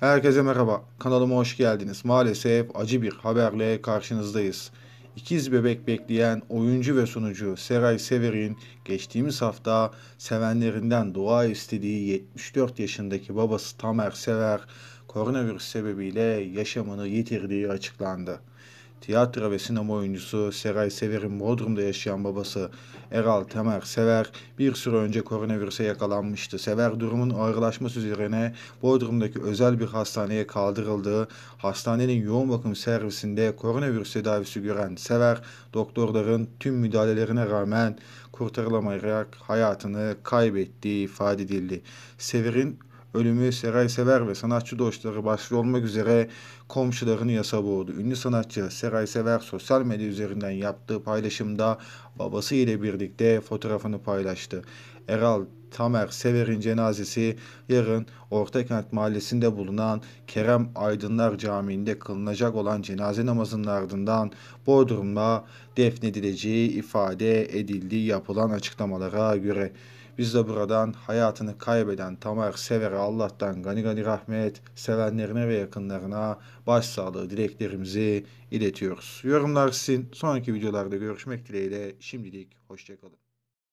Herkese merhaba. Kanalıma hoş geldiniz. Maalesef acı bir haberle karşınızdayız. İkiz bebek bekleyen oyuncu ve sunucu Seray Sever'in geçtiğimiz hafta sevenlerinden dua istediği 74 yaşındaki babası Tamer Sever koronavirüs sebebiyle yaşamını yitirdiği açıklandı tiyatro ve sinema oyuncusu Seray Sever'in Bodrum'da yaşayan babası Eral Temer Sever bir süre önce koronavirüse yakalanmıştı. Sever durumun ağırlaşması üzerine Bodrum'daki özel bir hastaneye kaldırıldı. Hastanenin yoğun bakım servisinde koronavirüs tedavisi gören Sever doktorların tüm müdahalelerine rağmen kurtarılamayarak hayatını kaybettiği ifade edildi. Sever'in ölümü Seray Sever ve sanatçı dostları başta olmak üzere komşularını yasa boğdu. Ünlü sanatçı Seray Sever sosyal medya üzerinden yaptığı paylaşımda babası ile birlikte fotoğrafını paylaştı. Eral Tamer Sever'in cenazesi yarın Ortakent Mahallesi'nde bulunan Kerem Aydınlar Camii'nde kılınacak olan cenaze namazının ardından Bodrum'da defnedileceği ifade edildiği yapılan açıklamalara göre. Biz de buradan hayatını kaybeden Tamer Sever'e Allah'tan gani gani rahmet, sevenlerine ve yakınlarına başsağlığı dileklerimizi iletiyoruz. Yorumlar sizin. Sonraki videolarda görüşmek dileğiyle. Şimdilik hoşçakalın.